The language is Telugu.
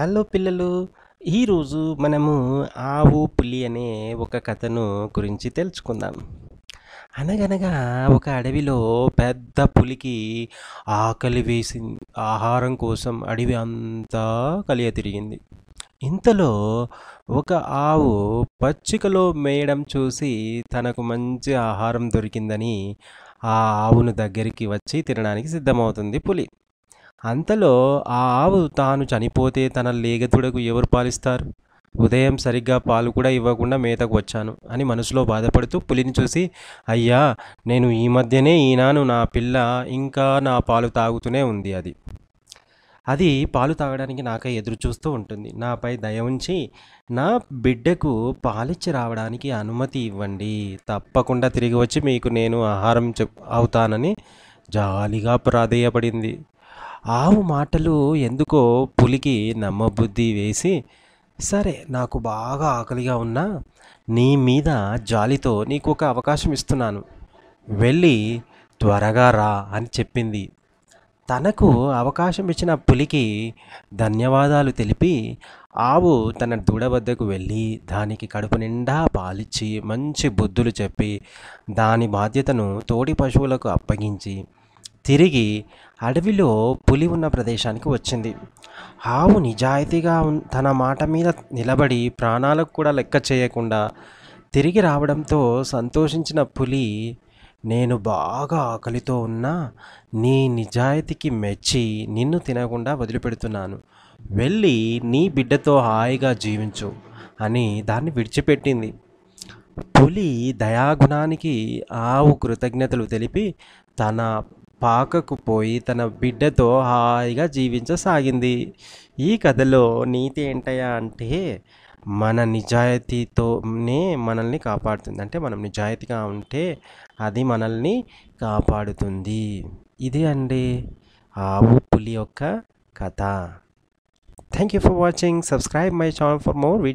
హలో పిల్లలు ఈరోజు మనము ఆవు పులి అనే ఒక కథను గురించి తెలుసుకుందాం అనగనగా ఒక అడవిలో పెద్ద పులికి ఆకలి వేసింది ఆహారం కోసం అడవి అంతా కలియ తిరిగింది ఇంతలో ఒక ఆవు పచ్చికలో మేయడం చూసి తనకు మంచి ఆహారం దొరికిందని ఆ ఆవును దగ్గరికి వచ్చి తినడానికి సిద్ధమవుతుంది పులి అంతలో ఆ ఆవు తాను చనిపోతే తన లేగతుడకు ఎవరు పాలిస్తారు ఉదయం సరిగ్గా పాలు కూడా ఇవ్వకుండా మేతకు వచ్చాను అని మనసులో బాధపడుతూ పులిని చూసి అయ్యా నేను ఈ మధ్యనే ఈనాను నా పిల్ల ఇంకా నా పాలు తాగుతూనే ఉంది అది అది పాలు తాగడానికి నాకై ఎదురు చూస్తూ ఉంటుంది నాపై దయ ఉంచి నా బిడ్డకు పాలిచ్చి రావడానికి అనుమతి ఇవ్వండి తప్పకుండా తిరిగి వచ్చి మీకు నేను ఆహారం చెప్ అవుతానని జాలిగా ప్రాధేయపడింది ఆవు మాటలు ఎందుకో పులికి నమ్మబుద్ధి వేసి సరే నాకు బాగా ఆకలిగా ఉన్నా నీ మీద జాలితో నీకు ఒక అవకాశం ఇస్తున్నాను వెళ్ళి త్వరగా రా అని చెప్పింది తనకు అవకాశం ఇచ్చిన పులికి ధన్యవాదాలు తెలిపి ఆవు తన దూడ వద్దకు వెళ్ళి దానికి కడుపు నిండా పాలిచ్చి మంచి బుద్ధులు చెప్పి దాని బాధ్యతను తోటి పశువులకు అప్పగించి తిరిగి అడవిలో పులి ఉన్న ప్రదేశానికి వచ్చింది ఆవు నిజాయితీగా తన మాట మీద నిలబడి ప్రాణాలకు కూడా లెక్క చేయకుండా తిరిగి రావడంతో సంతోషించిన పులి నేను బాగా ఆకలితో ఉన్నా నీ నిజాయితీకి మెచ్చి నిన్ను తినకుండా వదిలిపెడుతున్నాను వెళ్ళి నీ బిడ్డతో హాయిగా జీవించు అని దాన్ని విడిచిపెట్టింది పులి దయాగుణానికి ఆవు కృతజ్ఞతలు తెలిపి తన పాకకు పోయి తన బిడ్డతో హాయిగా జీవించసాగింది ఈ కథలో నీతి ఏంటయ్యా అంటే మన నిజాయితీతోనే మనల్ని కాపాడుతుంది అంటే మనం నిజాయితీగా ఉంటే అది మనల్ని కాపాడుతుంది ఇది అండి ఆవు పులి యొక్క కథ thank you for watching subscribe my channel for more video